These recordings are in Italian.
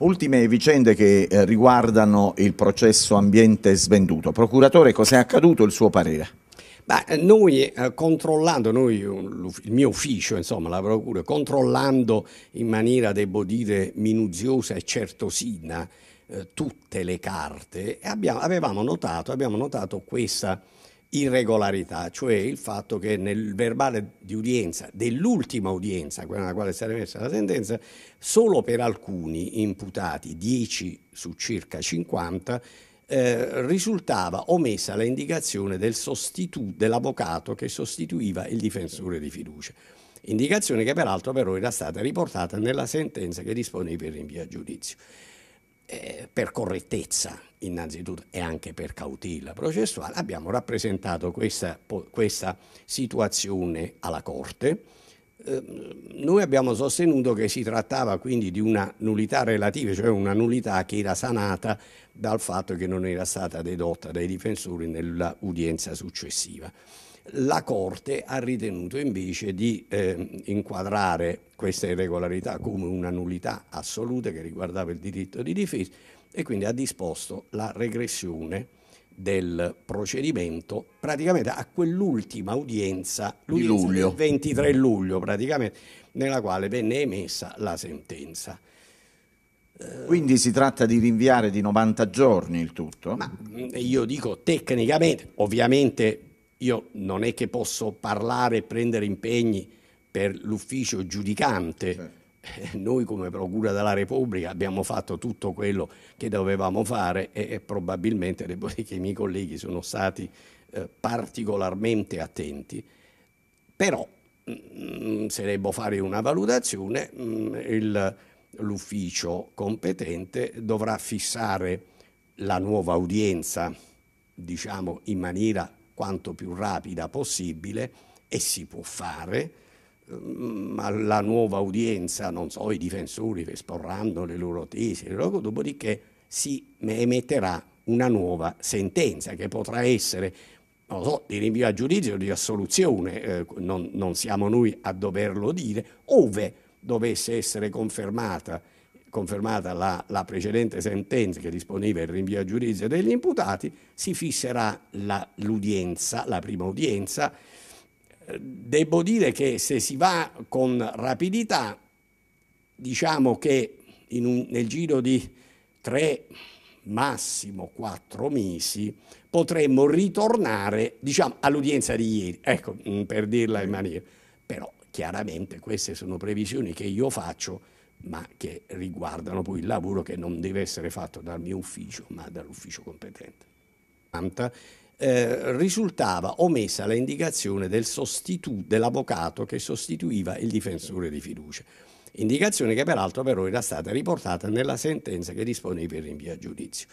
Ultime vicende che eh, riguardano il processo ambiente svenduto. Procuratore, cos'è accaduto? Il suo parere? Beh, noi eh, controllando, noi, il mio ufficio, insomma, la Procura, controllando in maniera, devo dire, minuziosa e certosina eh, tutte le carte, abbiamo, notato, abbiamo notato questa irregolarità, cioè il fatto che nel verbale di udienza, dell'ultima udienza, quella nella quale è stata emessa la sentenza, solo per alcuni imputati, 10 su circa 50, eh, risultava omessa l'indicazione del dell'avvocato che sostituiva il difensore di fiducia. Indicazione che peraltro però era stata riportata nella sentenza che disponeva il rinvio a giudizio eh, per correttezza innanzitutto e anche per cautela processuale, abbiamo rappresentato questa, questa situazione alla Corte Ehm, noi abbiamo sostenuto che si trattava quindi di una nullità relativa, cioè una nullità che era sanata dal fatto che non era stata dedotta dai difensori nell'udienza successiva. La Corte ha ritenuto invece di eh, inquadrare questa irregolarità come una nullità assoluta che riguardava il diritto di difesa e quindi ha disposto la regressione del procedimento, praticamente a quell'ultima udienza, l'udienza del 23 luglio, praticamente, nella quale venne emessa la sentenza. Eh, Quindi si tratta di rinviare di 90 giorni il tutto? Ma mm, io dico tecnicamente, ovviamente io non è che posso parlare e prendere impegni per l'ufficio giudicante, certo. Noi come Procura della Repubblica abbiamo fatto tutto quello che dovevamo fare e, e probabilmente devo dire che i miei colleghi sono stati eh, particolarmente attenti, però mh, mm, se devo fare una valutazione mh, mm, il, l'ufficio competente dovrà fissare la nuova udienza diciamo in maniera quanto più rapida possibile e si può fare mm, alla nuova udienza, non so, i difensori esporranno le loro tesi, dopodiché si emetterà una nuova sentenza che potrà essere non so, di rinvio a giudizio o di assoluzione, eh, non, non, siamo noi a doverlo dire, ove dovesse essere confermata, confermata la, la, precedente sentenza che disponeva il rinvio a giudizio degli imputati, si fisserà l'udienza, la prima udienza, devo dire che se si va con rapidità, diciamo che un, nel giro di tre, massimo quattro mesi, potremmo ritornare diciamo, all'udienza di ieri, ecco, mm, per dirla in mm. maniera. Però chiaramente queste sono previsioni che io faccio, ma che riguardano poi il lavoro che non deve essere fatto dal mio ufficio, ma dall'ufficio competente. Eh, risultava omessa l'indicazione del dell'avvocato che sostituiva il difensore di fiducia, indicazione che peraltro però era stata riportata nella sentenza che disponeva il rinvio a giudizio.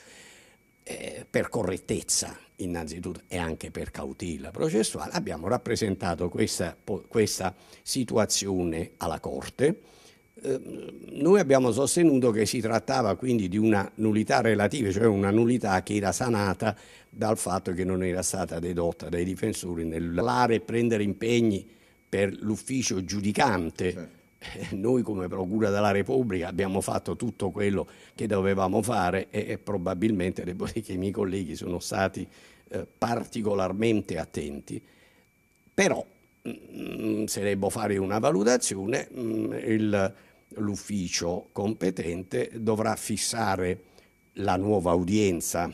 Eh, per correttezza innanzitutto e anche per cautela processuale abbiamo rappresentato questa, questa situazione alla Corte Ehm, noi abbiamo sostenuto che si trattava quindi di una nullità relativa, cioè una nullità che era sanata dal fatto che non era stata dedotta dai difensori nell'are e prendere impegni per l'ufficio giudicante. Sì certo. eh, noi come Procura della Repubblica abbiamo fatto tutto quello che dovevamo fare e, probabilmente devo dire che i miei colleghi sono stati eh, particolarmente attenti, però mm, mm, se devo fare una valutazione mh, mm, il, l'ufficio competente dovrà fissare la nuova udienza,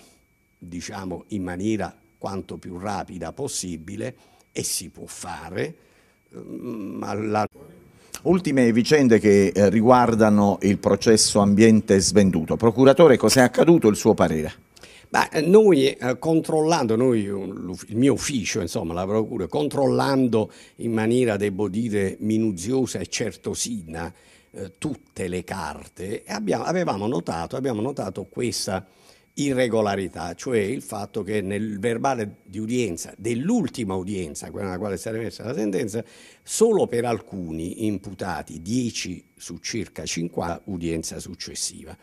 diciamo in maniera quanto più rapida possibile, e si può fare, mm, ma la... Ultime vicende che eh, riguardano il processo ambiente svenduto. Procuratore, cos'è accaduto? Il suo parere? Beh, noi eh, controllando, noi, il mio ufficio, insomma, la Procura, controllando in maniera, devo dire, minuziosa e certosina eh, tutte le carte e abbiamo, avevamo notato, abbiamo notato questa irregolarità, cioè il fatto che nel verbale di udienza, dell'ultima udienza, quella nella quale si era emessa la sentenza, solo per alcuni imputati, 10 su circa 50, udienza successiva.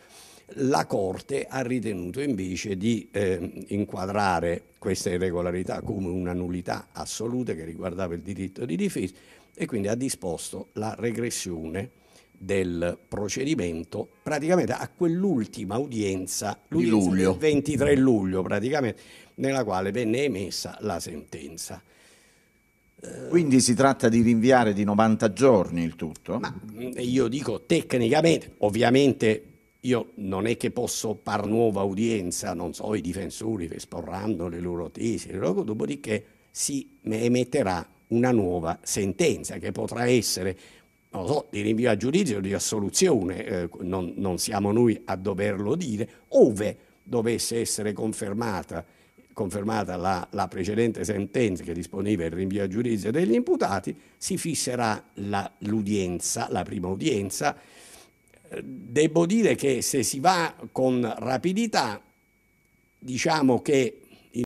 La Corte ha ritenuto invece di eh, inquadrare questa irregolarità come una nullità assoluta che riguardava il diritto di difesa e quindi ha disposto la regressione del procedimento praticamente a quell'ultima udienza, l'udienza luglio. del 23 luglio praticamente, nella quale venne emessa la sentenza. Eh, Quindi si tratta di rinviare di 90 giorni il tutto? Ma mm, io dico tecnicamente, ovviamente io non è che posso par nuova udienza, non so, i difensori esporranno le loro tesi, dopodiché si emetterà una nuova sentenza che potrà essere non lo so, di rinvio a giudizio o di assoluzione, eh, non, non, siamo noi a doverlo dire, ove dovesse essere confermata, confermata la, la, precedente sentenza che disponeva il rinvio a giudizio degli imputati, si fisserà la, l'udienza, la prima udienza. Eh, Devo dire che se si va con rapidità, diciamo che